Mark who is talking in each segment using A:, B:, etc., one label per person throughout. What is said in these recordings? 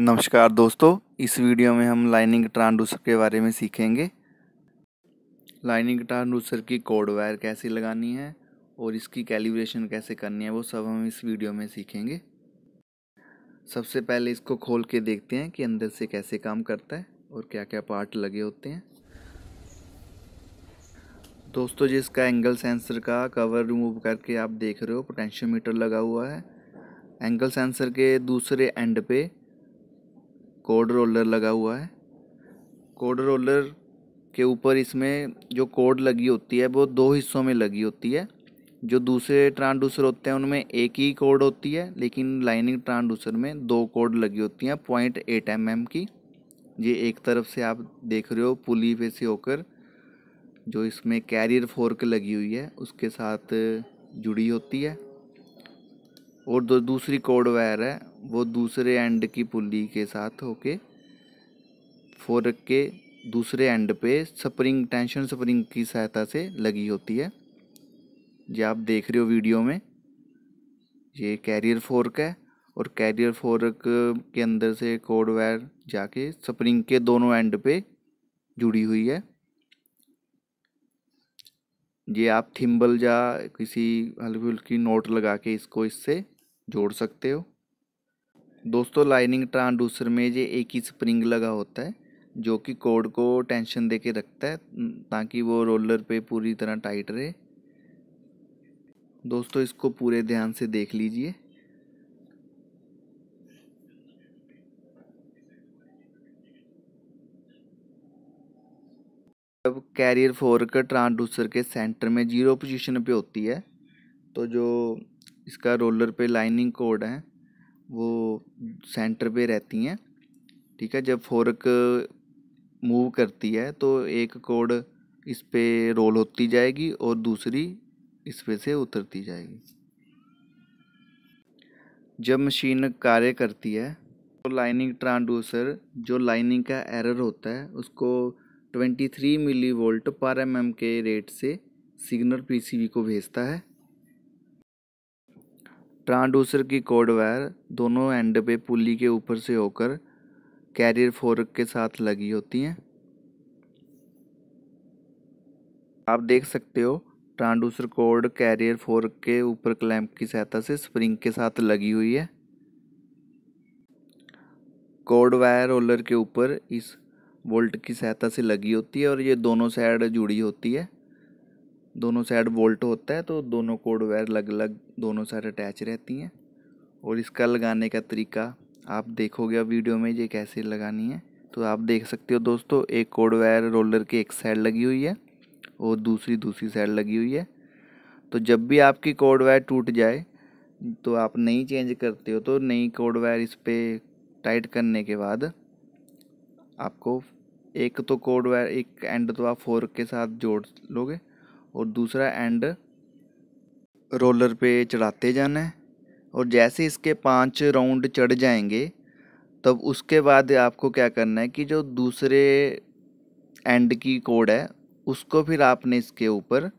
A: नमस्कार दोस्तों इस वीडियो में हम लाइनिंग ट्रांसड्यूसर के बारे में सीखेंगे लाइनिंग ट्रांसड्यूसर की कोड वायर कैसे लगानी है और इसकी कैलिब्रेशन कैसे करनी है वो सब हम इस वीडियो में सीखेंगे सबसे पहले इसको खोल के देखते हैं कि अंदर से कैसे काम करता है और क्या क्या पार्ट लगे होते हैं दोस्तों जिसका एंगल सेंसर का कवर रिमूव करके आप देख रहे हो पोटेंशियोमीटर लगा हुआ है एंगल सेंसर के दूसरे एंड पे कोड रोलर लगा हुआ है कोड रोलर के ऊपर इसमें जो कोड लगी होती है वो दो हिस्सों में लगी होती है जो दूसरे ट्रांसड्यूसर होते हैं उनमें एक ही कोड होती है लेकिन लाइनिंग ट्रांसड्यूसर में दो कोड लगी होती हैं पॉइंट एट एम एम की ये एक तरफ से आप देख रहे हो पुली पे से होकर जो इसमें कैरियर फोर्क लगी हुई है उसके साथ जुड़ी होती है और जो दूसरी कोड वायर है वो दूसरे एंड की पुली के साथ होके फोरक के दूसरे एंड पे स्प्रिंग टेंशन स्प्रिंग की सहायता से लगी होती है जो आप देख रहे हो वीडियो में ये कैरियर फोर्क है और कैरियर फोर्क के अंदर से कोड वायर जाके स्प्रिंग के दोनों एंड पे जुड़ी हुई है ये आप थिम्बल या किसी हल्की हल्की नोट लगा के इसको इससे जोड़ सकते हो दोस्तों लाइनिंग ट्रांसड्यूसर में ये एक ही स्प्रिंग लगा होता है जो कि कोड को टेंशन दे के रखता है ताकि वो रोलर पे पूरी तरह टाइट रहे दोस्तों इसको पूरे ध्यान से देख लीजिए जब कैरियर फोर का ट्रांसड्यूसर के सेंटर में जीरो पोजीशन पे होती है तो जो इसका रोलर पे लाइनिंग कोड है वो सेंटर पे रहती हैं ठीक है जब फोरक मूव करती है तो एक कोड इस पर रोल होती जाएगी और दूसरी इस पे से उतरती जाएगी जब मशीन कार्य करती है तो लाइनिंग ट्रांसड्यूसर जो लाइनिंग का एरर होता है उसको 23 मिली वोल्ट पर एम के रेट से सिग्नल पीसीबी को भेजता है ट्रांसड्यूसर की कोड वायर दोनों एंड पे पुली के ऊपर से होकर कैरियर फोर्क के साथ लगी होती हैं आप देख सकते हो ट्रांसड्यूसर कोड कैरियर फोर्क के ऊपर क्लैंप की सहायता से स्प्रिंग के साथ लगी हुई है कोड वायर रोलर के ऊपर इस बोल्ट की सहायता से लगी होती है और ये दोनों साइड जुड़ी होती है दोनों साइड वोल्ट होता है तो दोनों कोड वायर अलग अलग दोनों साइड अटैच रहती हैं और इसका लगाने का तरीका आप देखोगे अब वीडियो में ये कैसे लगानी है तो आप देख सकते हो दोस्तों एक कोड वायर रोलर की एक साइड लगी हुई है और दूसरी दूसरी साइड लगी हुई है तो जब भी आपकी कोड वायर टूट जाए तो आप नहीं चेंज करते हो तो नई कोड वायर इस पर टाइट करने के बाद आपको एक तो कोड वायर एक एंड तो आप फोर्क के साथ जोड़ लोगे और दूसरा एंड रोलर पे चढ़ाते जाना है और जैसे इसके पांच राउंड चढ़ जाएंगे तब उसके बाद आपको क्या करना है कि जो दूसरे एंड की कोड है उसको फिर आपने इसके ऊपर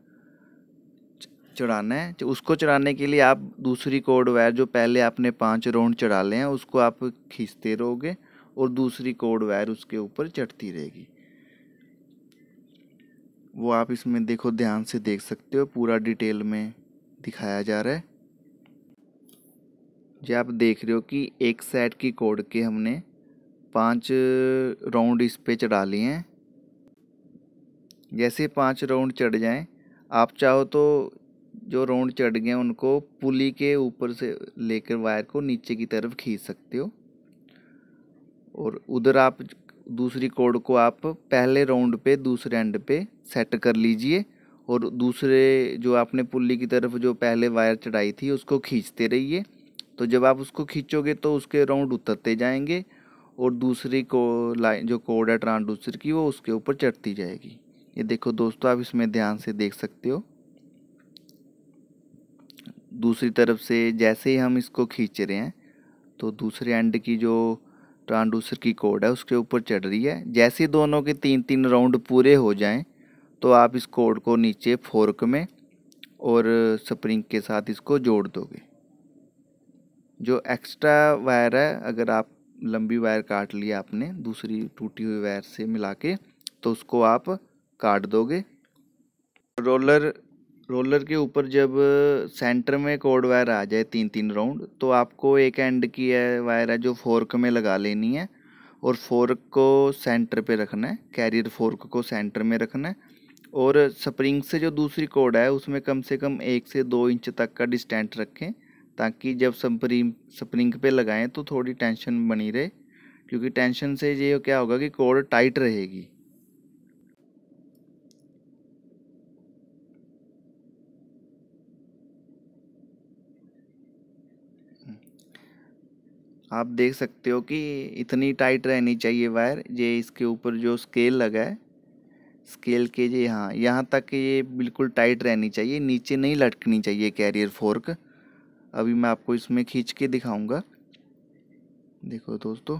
A: चढ़ाना है तो उसको चढ़ाने के लिए आप दूसरी कोड वायर जो पहले आपने पांच राउंड चढ़ा ले हैं उसको आप खींचते रहोगे और दूसरी कोड वायर उसके ऊपर चढ़ती रहेगी वो आप इसमें देखो ध्यान से देख सकते हो पूरा डिटेल में दिखाया जा रहा है जी आप देख रहे हो कि एक सेट की कोड के हमने पांच राउंड इस पर चढ़ा लिए हैं जैसे पांच राउंड चढ़ जाएं आप चाहो तो जो राउंड चढ़ गए उनको पुली के ऊपर से लेकर वायर को नीचे की तरफ खींच सकते हो और उधर आप दूसरी कोड को आप पहले राउंड पे दूसरे एंड पे सेट कर लीजिए और दूसरे जो आपने पुल्ली की तरफ जो पहले वायर चढ़ाई थी उसको खींचते रहिए तो जब आप उसको खींचोगे तो उसके राउंड उतरते जाएंगे और दूसरी को लाइन जो कोड है ट्रांसड्यूसर की वो उसके ऊपर चढ़ती जाएगी ये देखो दोस्तों आप इसमें ध्यान से देख सकते हो दूसरी तरफ से जैसे ही हम इसको खींच रहे हैं तो दूसरे एंड की जो ट्रांडूसर की कोड है उसके ऊपर चढ़ रही है जैसे दोनों के तीन तीन राउंड पूरे हो जाएं तो आप इस कोड को नीचे फोर्क में और स्प्रिंग के साथ इसको जोड़ दोगे जो एक्स्ट्रा वायर है अगर आप लंबी वायर काट लिया आपने दूसरी टूटी हुई वायर से मिला के तो उसको आप काट दोगे रोलर रोलर के ऊपर जब सेंटर में कोड वायर आ जाए तीन तीन राउंड तो आपको एक एंड की है वायर है जो फोर्क में लगा लेनी है और फोर्क को सेंटर पे रखना है कैरियर फोर्क को सेंटर में रखना है और स्प्रिंग से जो दूसरी कोड है उसमें कम से कम एक से दो इंच तक का डिस्टेंट रखें ताकि जब स्प्रिंग स्प्रिंग पे लगाएं तो थोड़ी टेंशन बनी रहे क्योंकि टेंशन से ये क्या होगा कि कोड टाइट रहेगी आप देख सकते हो कि इतनी टाइट रहनी चाहिए वायर ये इसके ऊपर जो स्केल लगा है स्केल के जी हाँ यहाँ तक ये बिल्कुल टाइट रहनी चाहिए नीचे नहीं लटकनी चाहिए कैरियर फोर्क अभी मैं आपको इसमें खींच के दिखाऊंगा देखो दोस्तों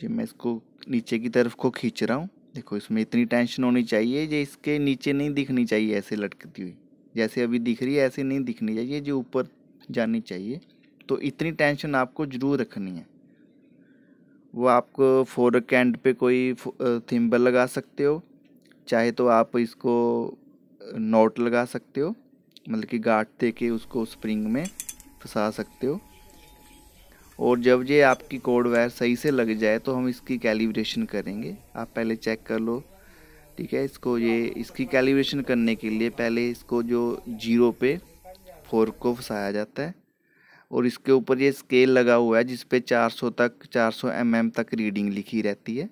A: जी मैं इसको नीचे की तरफ को खींच रहा हूँ देखो इसमें इतनी टेंशन होनी चाहिए ये इसके नीचे नहीं दिखनी चाहिए ऐसे लटकती हुई जैसे अभी दिख रही है ऐसे नहीं दिखनी चाहिए जो ऊपर जानी चाहिए तो इतनी टेंशन आपको ज़रूर रखनी है वो आपको फोर कैंड पे कोई थिम्बल लगा सकते हो चाहे तो आप इसको नोट लगा सकते हो मतलब कि गाठ दे के उसको स्प्रिंग में फंसा सकते हो और जब ये आपकी कोड वायर सही से लग जाए तो हम इसकी कैलिब्रेशन करेंगे आप पहले चेक कर लो ठीक है इसको ये इसकी कैलिब्रेशन करने के लिए पहले इसको जो जीरो पे फोर को फंसाया जाता है और इसके ऊपर ये स्केल लगा हुआ है जिस पे 400 तक 400 सौ mm तक रीडिंग लिखी रहती है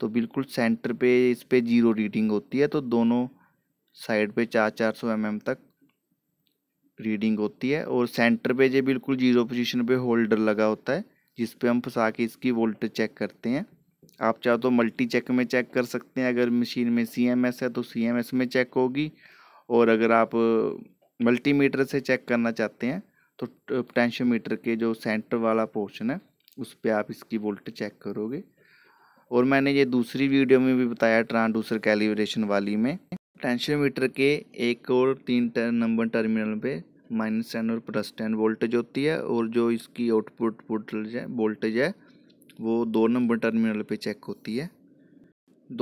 A: तो बिल्कुल सेंटर पे इस पर जीरो रीडिंग होती है तो दोनों साइड पे चार चार सौ एम तक रीडिंग होती है और सेंटर पे जो बिल्कुल जीरो पोजीशन पे होल्डर लगा होता है जिस पे हम फंसा के इसकी वोल्टेज चेक करते हैं आप चाहो तो मल्टी चेक में चेक कर सकते हैं अगर मशीन में सी एम एस है तो सी एम एस में चेक होगी और अगर आप मल्टीमीटर से चेक करना चाहते हैं तो पोटेंशियोमीटर के जो सेंटर वाला पोर्शन है उस पर आप इसकी वोल्ट चेक करोगे और मैंने ये दूसरी वीडियो में भी बताया ट्रांसड्यूसर कैलिब्रेशन वाली में पोटेंशियोमीटर के एक और तीन नंबर टर्मिनल पे माइनस टेन और प्लस टेन वोल्टेज होती है और जो इसकी आउटपुट वोल्टेज है वोल्टेज है वो दो नंबर टर्मिनल पे चेक होती है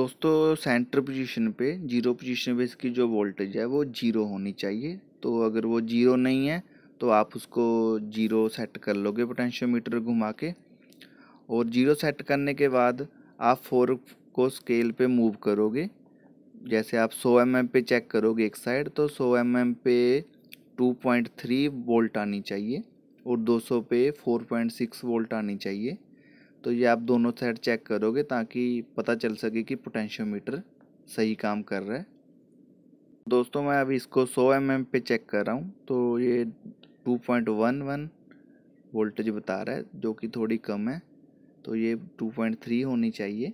A: दोस्तों सेंटर पोजीशन पे जीरो पोजीशन पे इसकी जो वोल्टेज है वो जीरो होनी चाहिए तो अगर वो जीरो नहीं है तो आप उसको जीरो सेट कर लोगे पोटेंशियोमीटर घुमा के और जीरो सेट करने के बाद आप फोर को स्केल पे मूव करोगे जैसे आप सौ एम mm एम पे चेक करोगे एक साइड तो सौ एम mm एम पे टू पॉइंट थ्री वोल्ट आनी चाहिए और दो सौ पे फोर पॉइंट सिक्स वोल्ट आनी चाहिए तो ये आप दोनों साइड चेक करोगे ताकि पता चल सके कि पोटेंशियोमीटर सही काम कर रहा है दोस्तों मैं अभी इसको 100 एम mm पे चेक कर रहा हूँ तो ये two point one one voltage बता रहा है जो कि थोड़ी कम है तो ये टू पॉइंट थ्री होनी चाहिए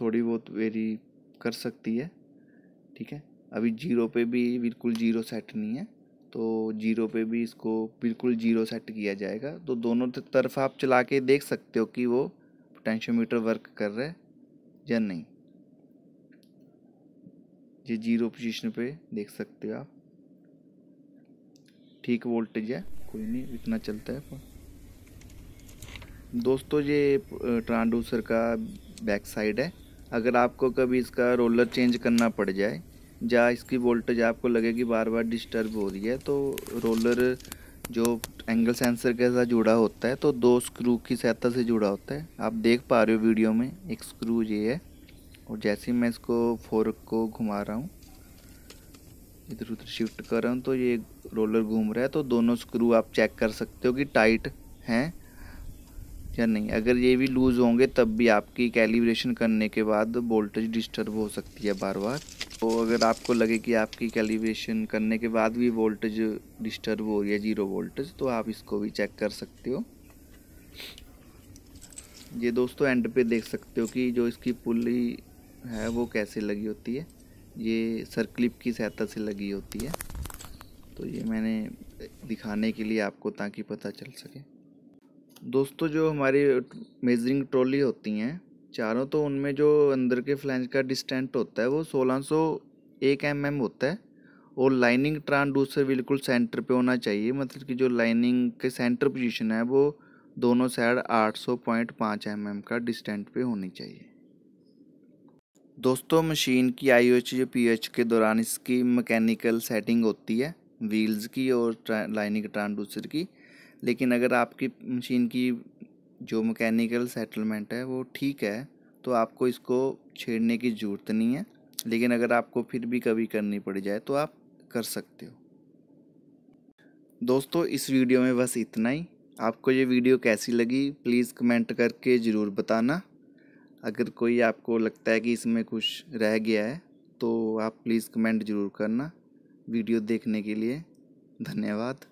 A: थोड़ी बहुत वेरी कर सकती है ठीक है अभी जीरो पे भी बिल्कुल जीरो सेट नहीं है तो जीरो पे भी इसको बिल्कुल जीरो सेट किया जाएगा तो दोनों तरफ आप चला के देख सकते हो कि वो पोटेंशियोमीटर वर्क कर रहा है या नहीं ये जीरो पोजीशन पे देख सकते हो आप ठीक वोल्टेज है कोई नहीं इतना चलता है दोस्तों ये ट्रांडूसर का बैक साइड है अगर आपको कभी इसका रोलर चेंज करना पड़ जाए या इसकी वोल्टेज आपको लगेगी बार बार डिस्टर्ब हो रही है तो रोलर जो एंगल सेंसर के साथ जुड़ा होता है तो दो स्क्रू की सहायता से जुड़ा होता है आप देख पा रहे हो वीडियो में एक स्क्रू ये है और जैसे ही मैं इसको फोर्क को घुमा रहा हूँ इधर उधर शिफ्ट कर रहा हूँ तो ये रोलर घूम रहा है तो दोनों स्क्रू आप चेक कर सकते हो कि टाइट हैं या नहीं अगर ये भी लूज़ होंगे तब भी आपकी कैलिब्रेशन करने के बाद वोल्टेज डिस्टर्ब हो सकती है बार बार तो अगर आपको लगे कि आपकी कैलिब्रेशन करने के बाद भी वोल्टेज डिस्टर्ब हो रही है जीरो वोल्टेज तो आप इसको भी चेक कर सकते हो ये दोस्तों एंड पे देख सकते हो कि जो इसकी पुली है वो कैसे लगी होती है ये सर क्लिप की सहायता से लगी होती है तो ये मैंने दिखाने के लिए आपको ताकि पता चल सके दोस्तों जो हमारी मेजरिंग ट्रॉली होती हैं चारों तो उनमें जो अंदर के फ्लैंज का डिस्टेंट होता है वो 1601 एम एम होता है और लाइनिंग ट्रांसड्यूसर बिल्कुल सेंटर पे होना चाहिए मतलब कि जो लाइनिंग के सेंटर पोजीशन है वो दोनों साइड 800.5 सौ एम mm का डिस्टेंट पे होनी चाहिए दोस्तों मशीन की आई एच या पी एच के दौरान इसकी मैकेनिकल सेटिंग होती है व्हील्स की और लाइनिंग ट्रांसड्यूसर की लेकिन अगर आपकी मशीन की जो मैकेनिकल सेटलमेंट है वो ठीक है तो आपको इसको छेड़ने की ज़रूरत नहीं है लेकिन अगर आपको फिर भी कभी करनी पड़ जाए तो आप कर सकते हो दोस्तों इस वीडियो में बस इतना ही आपको ये वीडियो कैसी लगी प्लीज़ कमेंट करके ज़रूर बताना अगर कोई आपको लगता है कि इसमें कुछ रह गया है तो आप प्लीज़ कमेंट ज़रूर करना वीडियो देखने के लिए धन्यवाद